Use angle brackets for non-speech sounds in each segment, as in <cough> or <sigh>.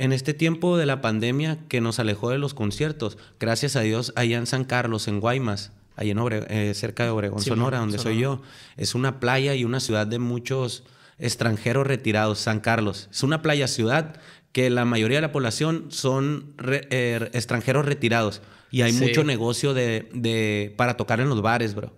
En este tiempo de la pandemia que nos alejó de los conciertos, gracias a Dios, allá en San Carlos, en Guaymas, allá en eh, cerca de Obregón, Sonora, donde soy yo, es una playa y una ciudad de muchos extranjeros retirados, San Carlos. Es una playa ciudad que la mayoría de la población son eh, extranjeros retirados y hay mucho negocio de, de, para tocar en los bares, bro.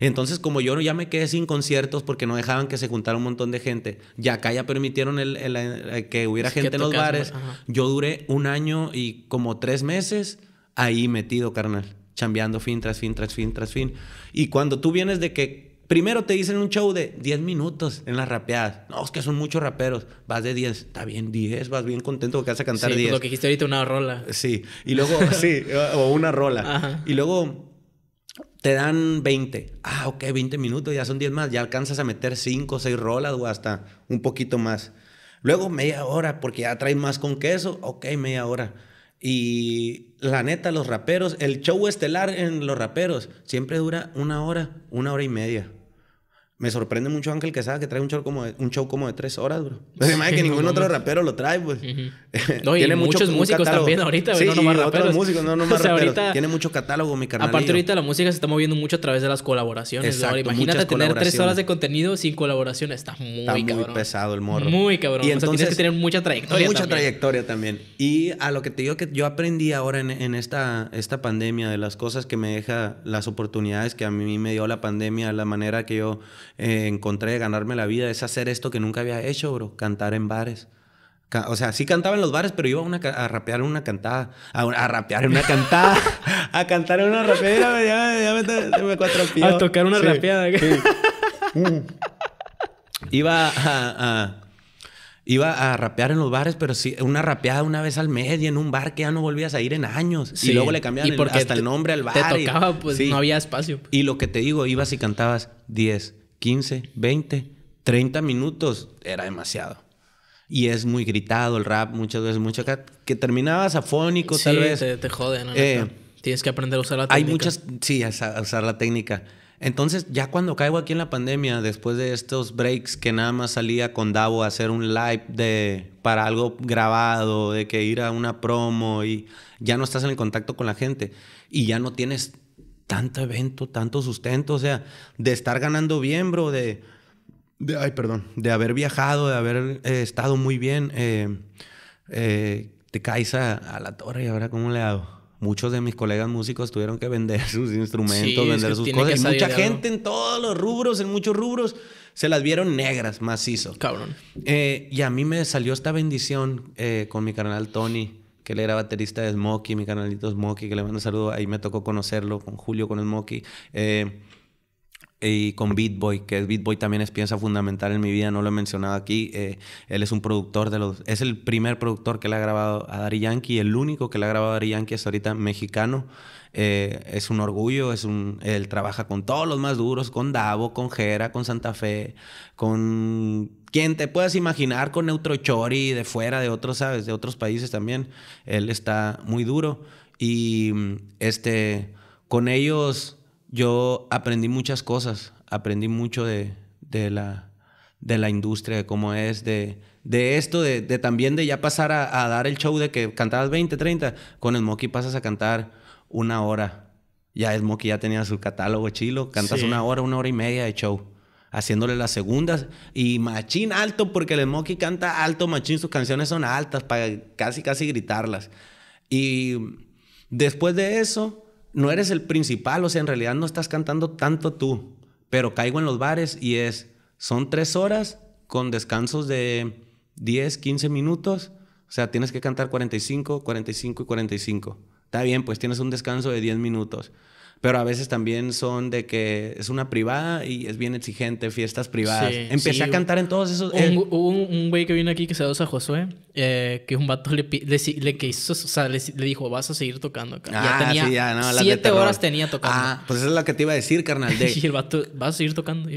Entonces, como yo ya me quedé sin conciertos porque no dejaban que se juntara un montón de gente, ya acá ya permitieron el, eh, que hubiera gente en los bares, yo duré un año y como tres meses ahí metido, carnal, chambeando fin tras fin, tras fin, tras fin. Y cuando tú vienes de que primero te dicen un show de 10 minutos en las rapeadas, no, es que son muchos raperos, vas de 10, está bien 10, vas bien contento porque vas a cantar sí, pues lo que dijiste ahorita, una rola. Sí, y luego, <laughs> sí, o una rola. Y luego te dan 20. Ah, ok, 20 minutos, ya son 10 más. Ya alcanzas a meter 5, 6 rolas o hasta un poquito más. Luego media hora, porque ya traes más con queso. Ok, media hora. Y la neta, los raperos, el show estelar en los raperos siempre dura una hora, una hora y media. Me sorprende mucho Ángel Quesada que trae un show como de, un show como de tres horas, bro. <laughs> Pues que ningún otro rapero lo trae, pues. <laughs> No, y Tiene muchos músicos también ahorita, sí, no raperos. Otros músicos, no nomás <laughs> o sea, Ahorita, Tiene mucho catálogo, mi carnal. Aparte, ahorita la música se está moviendo mucho a través de las colaboraciones. Imagínate tener tres horas de contenido sin colaboración. Está muy está muy pesado el morro. Muy cabrón. Y entonces, o sea, tienes que tener mucha trayectoria Mucha trayectoria también. Y a lo que te digo que yo aprendí ahora en, en esta, esta pandemia de las cosas que me deja, las oportunidades que a mí me dio la pandemia, la manera que yo eh, encontré de ganarme la vida es hacer esto que nunca había hecho, bro, cantar en bares. o sea, sí cantaba en los bares, pero iba a rapear una cantada. A, rapear a rapear una cantada. a <laughs> cantar una rapeada. Ya, me, me A tocar una rapeada. iba a, iba a rapear en los bares, pero sí, una rapeada una vez al mes y en un bar que ya no volvías a ir en años. Y luego le cambiaban hasta el nombre al bar. Te tocaba, pues no había espacio. Pues. Y lo que te digo, ibas y cantabas 10, 15, 20, 30 minutos era demasiado. Y es muy gritado el rap, muchas veces, mucho que terminabas afónico, tal vez. Te, te joden. Eh, tienes que aprender a usar la técnica. Hay muchas, sí, a, usar la técnica. Entonces, ya cuando caigo aquí en la pandemia, después de estos breaks que nada más salía con Davo a hacer un live de, para algo grabado, de que ir a una promo y ya no estás en contacto con la gente y ya no tienes tanto evento, tanto sustento, o sea, de estar ganando bien, bro, de, de ay, perdón, de haber viajado, de haber eh, estado muy bien, eh, eh, te caes a, la torre y ahora cómo le hago. Muchos de mis colegas músicos tuvieron que vender <laughs> sus instrumentos, vender sus cosas. mucha gente en todos los rubros, en muchos rubros, se las vieron negras, macizo. Cabrón. y a mí me salió esta bendición con mi carnal Tony que él era baterista de Smokey, mi canalito Smokey, que le mando un saludo. Ahí me tocó conocerlo con Julio, con Smokey. Eh, y con Beat Boy, que Beat Boy también es pieza fundamental en mi vida, no lo he mencionado aquí. Eh, él es un productor de los. Es el primer productor que le ha grabado a Dari Yankee, el único que le ha grabado a Dari Yankee es ahorita mexicano. Eh, es un orgullo, es un, él trabaja con todos los más duros, con Davo, con Jera, con Santa Fe, con quien te puedas imaginar con Chori de fuera, de otros, ¿sabes? De otros países también. Él está muy duro. Y mm, este, con ellos yo aprendí muchas cosas. Aprendí mucho de, la, de la industria, de cómo es, de, de esto, de, también de ya pasar a, dar el show de que cantabas 20, 30, con Smokey pasas a cantar una hora. Ya Smokey ya tenía su catálogo chilo, cantas una hora, una hora y media de show haciéndole las segundas y machín alto porque el Smokey canta alto, machín, sus canciones son altas para casi casi gritarlas. Y después de eso, no eres el principal, o sea, en realidad no estás cantando tanto tú, pero caigo en los bares y es, son tres horas con descansos de 10, 15 minutos, o sea, tienes que cantar 45, 45 y 45. Está bien, pues tienes un descanso de 10 minutos pero a veces también son de que es una privada y es bien exigente, fiestas privadas. Empecé a cantar en todos esos... Hubo un, un, güey que vino aquí que se a Josué, eh, que un vato le, le, que hizo, o sea, le, dijo, vas a seguir tocando. Acá. ya ah, tenía sí, ya, siete horas tenía tocando. Ah, pues eso es lo que te iba a decir, carnal. De... <laughs> y el vato, vas a seguir tocando.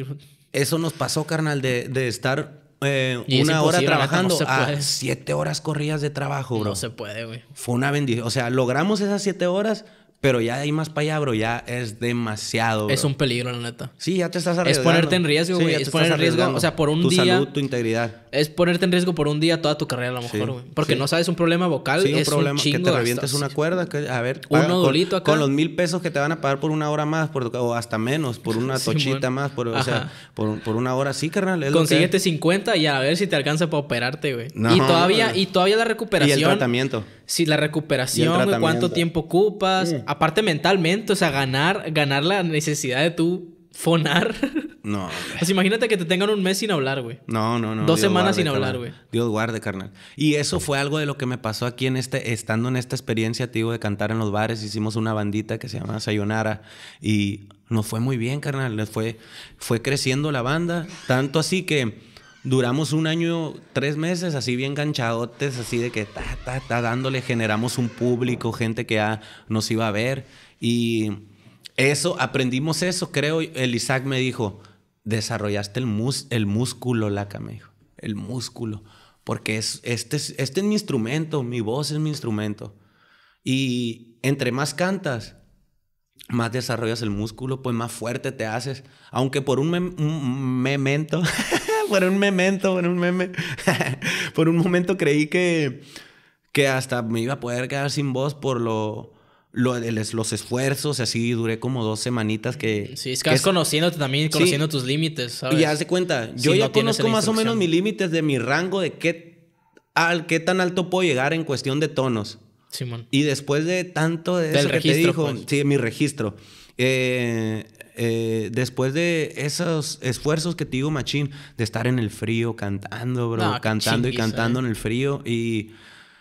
Eso nos pasó, carnal, de, de estar eh, una hora trabajando a siete horas corridas de trabajo, bro. No se puede, güey. Fue una bendición. O sea, logramos esas siete horas, pero ya hay más para allá, bro, ya es demasiado. Es un peligro, la neta. Sí, ya te estás arriesgando. Es ponerte en riesgo, güey. es poner en riesgo, o sea, por un día. Tu salud, tu integridad. Es ponerte en riesgo por un día toda tu carrera, a lo mejor, güey. Porque no sabes un problema vocal. es un problema. que te revientes una cuerda. Que, a ver, con, acá. Con los mil pesos que te van a pagar por una hora más, por, o hasta menos, por una <laughs> tochita más, por, o sea, por, una hora. Sí, carnal. Consíguete 50 y a ver si te alcanza para operarte, güey. y todavía, y todavía la recuperación. Y el tratamiento si la recuperación, cuánto tiempo ocupas, mm. aparte mentalmente, o sea, ganar, ganar la necesidad de tú fonar. <laughs> No. pues imagínate que te tengan un mes sin hablar, güey. No, no, no. Dos semanas sin hablar, güey. Dios guarde, carnal. Y eso fue algo de lo que me pasó aquí en este, estando en esta experiencia, tío, de cantar en los bares. Hicimos una bandita que se llama Sayonara y nos fue muy bien, carnal. Fue, fue creciendo la banda, tanto así que duramos un año, tres meses, así bien ganchadotes, así de que ta, ta, ta, dándole, generamos un público, gente que nos iba a ver. Y eso, aprendimos eso, creo. El Isaac me dijo, desarrollaste el, mus el músculo, La me dijo, el músculo. Porque es, este, es, este es mi instrumento, mi voz es mi instrumento. Y entre más cantas, más desarrollas el músculo, pues más fuerte te haces. Aunque por un, un memento. <laughs> Fue un memento, fue un meme. <laughs> por un momento creí que, que hasta me iba a poder quedar sin voz por lo, los esfuerzos, así duré como dos semanitas que... Sí, es que, es... conociéndote también, conociendo tus límites, ¿sabes? Y haz de cuenta, yo ya conozco más o menos mis límites de mi rango de qué, al, qué tan alto puedo llegar en cuestión de tonos. Simón. Y después de tanto de eso que te dijo, pues. sí, mi registro. Eh, eh, después de esos esfuerzos que te digo, Machín, de estar en el frío cantando, bro, cantando y cantando eh. en el frío y...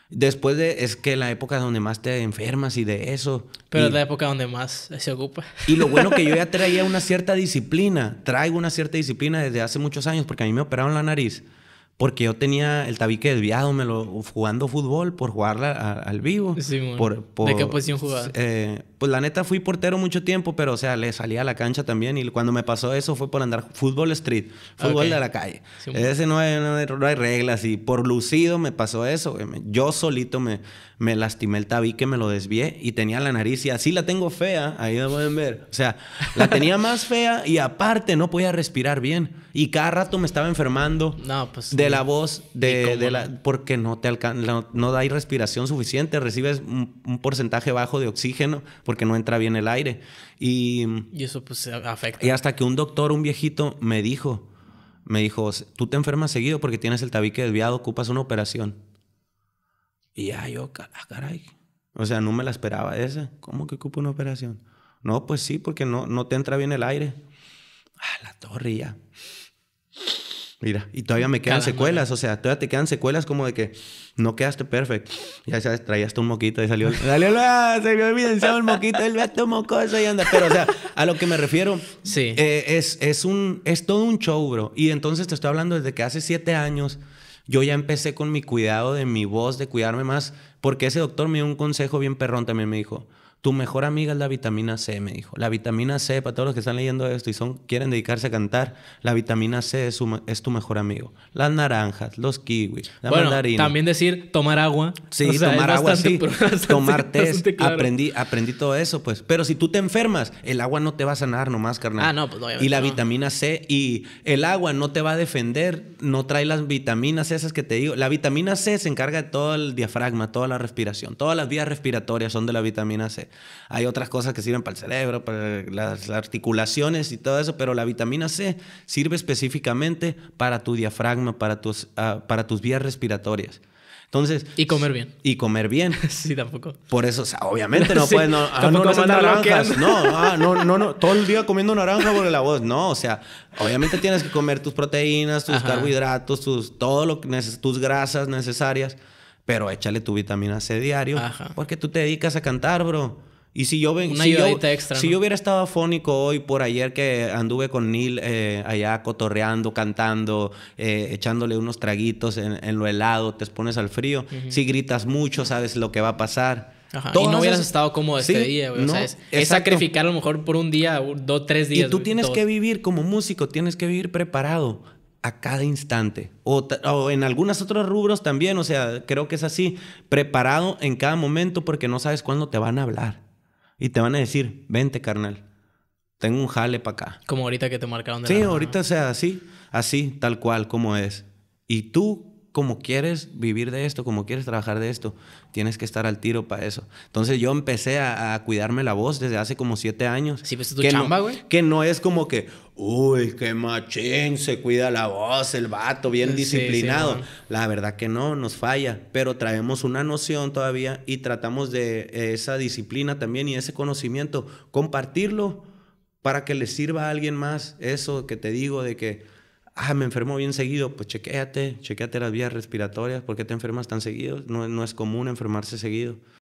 Después de, es que la época donde más te enfermas y de eso. Pero es la época donde más se ocupa. Y lo bueno que yo ya <laughs> traía una cierta disciplina, traigo una cierta disciplina desde hace muchos años porque a mí me operaron la nariz, porque yo tenía el tabique desviado, me lo jugando fútbol por jugarla al vivo. Sí, por, ¿De qué posición jugar pues la neta fui portero mucho tiempo, pero o sea, le salía a la cancha también y cuando me pasó eso fue por andar fútbol street, ah, fútbol de la calle. Ese no hay, reglas y por lucido me pasó eso. Yo solito me, me lastimé el tabique, me lo desvié y tenía la nariz y así la tengo fea, ahí la pueden ver. O sea, la tenía <laughs> más fea y aparte no podía respirar bien y cada rato me estaba enfermando pues, de la voz, de, de la, porque no te no, da hay respiración suficiente, recibes un porcentaje bajo de oxígeno porque no entra bien el aire. Y, y eso pues afecta. Y hasta que un doctor, un viejito, me dijo, me dijo, tú te enfermas seguido porque tienes el tabique desviado, ocupas una operación. Y ya yo, ah, caray. O sea, no me la esperaba esa. ¿Cómo que ocupa una operación? No, pues sí, porque no, no te entra bien el aire. Ah, la torre ya. Mira, y todavía me quedan secuelas, o sea, todavía te quedan secuelas como de que no quedaste perfecto. Ya sabes, traías un moquito y salió, <laughs> salió la, se vio evidenciado el moquito, el vato mocoso y anda. Pero, o sea, a lo que me refiero, sí. Eh, es, es, un, es todo un show, bro. Y entonces te estoy hablando desde que hace siete años yo ya empecé con mi cuidado de mi voz, de cuidarme más, porque ese doctor me dio un consejo bien perrón también, me dijo, tu mejor amiga es la vitamina C, me dijo. La vitamina C, para todos los que están leyendo esto y son, quieren dedicarse a cantar, la vitamina C es, tu mejor amigo. Las naranjas, los kiwis, la bueno, También decir tomar agua. Sí, tomar agua, sí. <laughs> tomar test. Aprendí, aprendí todo eso, pues. Pero si tú te enfermas, el agua no te va a sanar nomás, carnal. Ah, no, pues Y la vitamina C y el agua no te va a defender, no trae las vitaminas esas que te digo. La vitamina C se encarga de todo el diafragma, toda la respiración. Todas las vías respiratorias son de la vitamina C hay otras cosas que sirven para el cerebro, para las articulaciones y todo eso, pero la vitamina C sirve específicamente para tu diafragma, para tus, ah, para tus vías respiratorias. Entonces. Y comer bien. Y comer bien. <laughs> sí, tampoco. Por eso, obviamente no <laughs> puedes. No, ah, no, no naranjas. <laughs> Ah, no, no, no, Todo el día comiendo naranja por la voz. No, o sea, obviamente tienes que comer tus proteínas, tus carbohidratos, tus, todo lo que tus grasas necesarias pero échale tu vitamina C diario, porque tú te dedicas a cantar, bro. Y si yo ven, Una si yo, extra, si yo hubiera estado afónico hoy por ayer que anduve con Neil eh, allá cotorreando, cantando, eh, echándole unos traguitos en, lo helado, te expones al frío. Si gritas mucho, sabes lo que va a pasar. y no hubieras estado cómodo este día, es, sacrificar a lo mejor por un día, dos, tres días. Y tú tienes que vivir como músico, tienes que vivir preparado a cada instante. O, en algunos otros rubros también, o sea, creo que es así, preparado en cada momento porque no sabes cuándo te van a hablar. Y te van a decir, vente carnal, tengo un jale para acá. Como ahorita que te marcaron de Sí, ahorita, sea, así, así, tal cual, como es. Y tú como quieres vivir de esto, como quieres trabajar de esto, tienes que estar al tiro para eso. Entonces yo empecé a, cuidarme la voz desde hace como siete años. Sí, pues tu que chamba, güey. No, que no es como que, uy, qué machín, se cuida la voz, el vato, bien disciplinado. la verdad que no, nos falla, pero traemos una noción todavía y tratamos de esa disciplina también y ese conocimiento, compartirlo para que le sirva a alguien más. Eso que te digo de que ah, me enfermo bien seguido, pues chequéate, chequéate las vías respiratorias, ¿por qué te enfermas tan seguido? No, no es común enfermarse seguido.